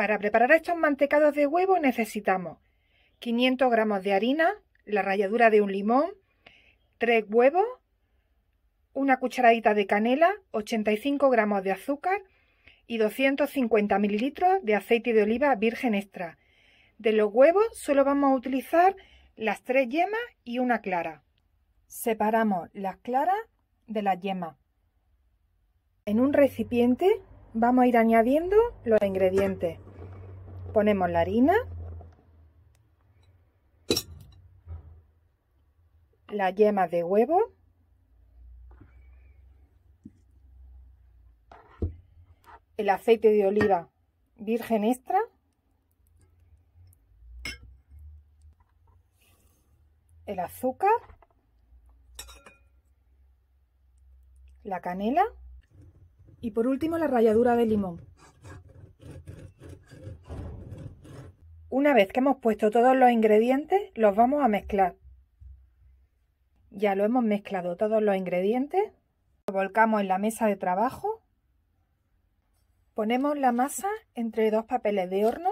Para preparar estos mantecados de huevo necesitamos 500 gramos de harina, la ralladura de un limón, 3 huevos, una cucharadita de canela, 85 gramos de azúcar y 250 mililitros de aceite de oliva virgen extra. De los huevos solo vamos a utilizar las tres yemas y una clara. Separamos las claras de las yemas. En un recipiente vamos a ir añadiendo los ingredientes. Ponemos la harina. la yema de huevo. El aceite de oliva virgen extra. El azúcar. La canela. Y por último la ralladura de limón. Una vez que hemos puesto todos los ingredientes, los vamos a mezclar. Ya lo hemos mezclado todos los ingredientes. Lo volcamos en la mesa de trabajo. Ponemos la masa entre dos papeles de horno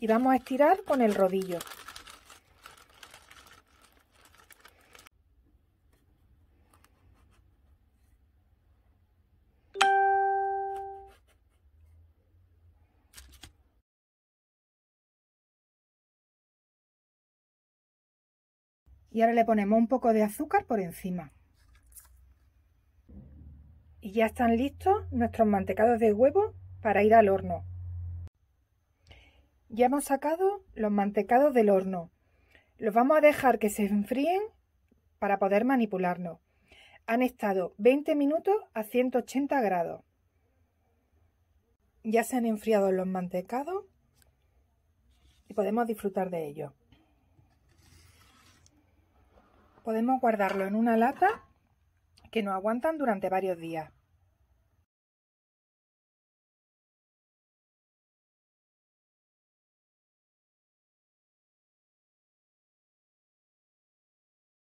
y vamos a estirar con el rodillo. Y ahora le ponemos un poco de azúcar por encima. Y ya están listos nuestros mantecados de huevo para ir al horno. Ya hemos sacado los mantecados del horno. Los vamos a dejar que se enfríen para poder manipularlos. Han estado 20 minutos a 180 grados. Ya se han enfriado los mantecados y podemos disfrutar de ellos. Podemos guardarlo en una lata que nos aguantan durante varios días.